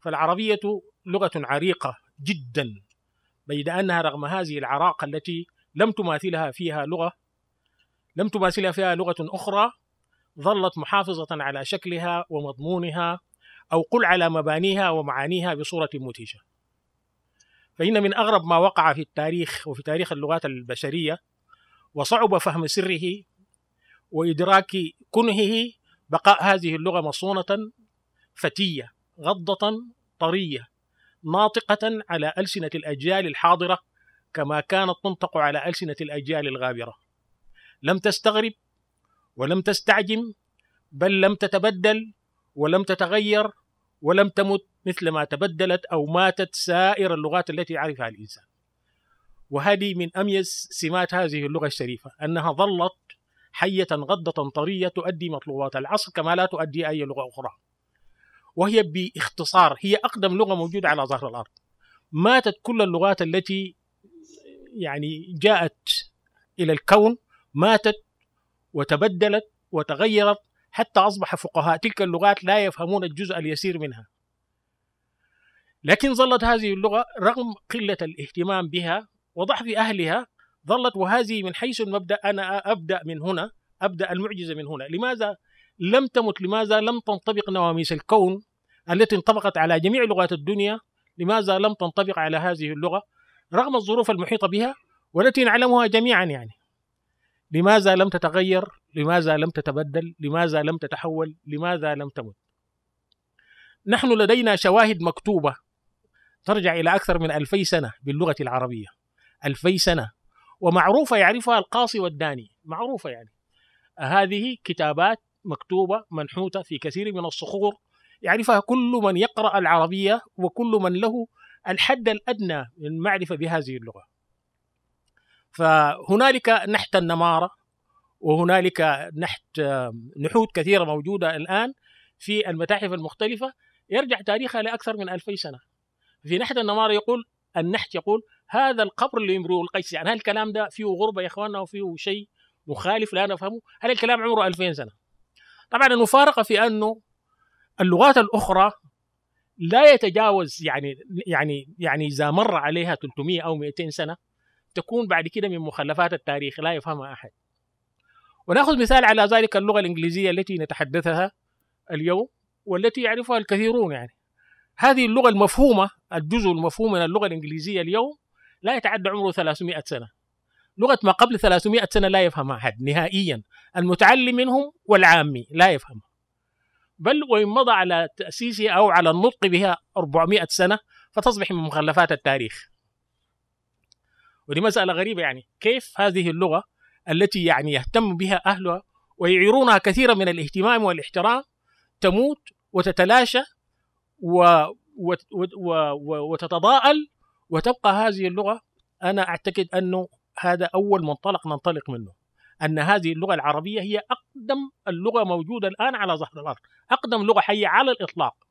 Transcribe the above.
فالعربية لغة عريقة جدا بيد أنها رغم هذه العراقة التي لم تماثلها فيها لغة لم تماثلها فيها لغة أخرى ظلت محافظة على شكلها ومضمونها أو قل على مبانيها ومعانيها بصورة مدهشة فإن من أغرب ما وقع في التاريخ وفي تاريخ اللغات البشرية وصعب فهم سره وإدراك كنهه بقاء هذه اللغة مصونة فتية غضة طرية ناطقة على ألسنة الأجيال الحاضرة كما كانت تنطق على ألسنة الأجيال الغابرة لم تستغرب ولم تستعجم بل لم تتبدل ولم تتغير ولم تمت مثل ما تبدلت أو ماتت سائر اللغات التي يعرفها الإنسان وهذه من أميز سمات هذه اللغة الشريفة أنها ظلت حية غضة طرية تؤدي مطلوبات العصر كما لا تؤدي أي لغة أخرى وهي باختصار هي اقدم لغه موجوده على ظهر الارض ماتت كل اللغات التي يعني جاءت الى الكون ماتت وتبدلت وتغيرت حتى اصبح فقهاء تلك اللغات لا يفهمون الجزء اليسير منها لكن ظلت هذه اللغه رغم قله الاهتمام بها وضعف اهلها ظلت وهذه من حيث المبدا انا ابدا من هنا ابدا المعجزه من هنا لماذا لم تمت لماذا لم تنطبق نواميس الكون التي انطبقت على جميع لغات الدنيا لماذا لم تنطبق على هذه اللغة رغم الظروف المحيطة بها والتي نعلمها جميعا يعني لماذا لم تتغير لماذا لم تتبدل لماذا لم تتحول لماذا لم تمت نحن لدينا شواهد مكتوبة ترجع إلى أكثر من ألفي سنة باللغة العربية ألفي سنة ومعروفة يعرفها القاصي والداني معروفة يعني هذه كتابات مكتوبه منحوته في كثير من الصخور يعرفها كل من يقرا العربيه وكل من له الحد الادنى من المعرفه بهذه اللغه. فهنالك نحت النماره وهنالك نحت نحوت كثيره موجوده الان في المتاحف المختلفه يرجع تاريخها لاكثر من 2000 سنه. في نحت النماره يقول النحت يقول هذا القبر لامرؤ القيس يعني هل الكلام ده فيه غربه يا اخواننا وفيه شيء مخالف لا نفهمه؟ هل الكلام عمره 2000 سنه؟ طبعا المفارقه في انه اللغات الاخرى لا يتجاوز يعني يعني يعني اذا مر عليها 300 او 200 سنه تكون بعد كده من مخلفات التاريخ لا يفهمها احد وناخذ مثال على ذلك اللغه الانجليزيه التي نتحدثها اليوم والتي يعرفها الكثيرون يعني هذه اللغه المفهومه الجزء المفهوم من اللغه الانجليزيه اليوم لا يتعدى عمره 300 سنه لغه ما قبل 300 سنه لا يفهمها احد نهائيا المتعلم منهم والعامي لا يفهمها بل وان مضى على تاسيسها او على النطق بها 400 سنه فتصبح من مخلفات التاريخ ودي مساله غريبه يعني كيف هذه اللغه التي يعني يهتم بها اهلها ويعيرونها كثيرا من الاهتمام والاحترام تموت وتتلاشى و... و... و... و... وتتضاءل وتبقى هذه اللغه انا اعتقد انه هذا أول منطلق ننطلق منه أن هذه اللغة العربية هي أقدم اللغة موجودة الآن على ظهر الأرض أقدم لغة حية على الإطلاق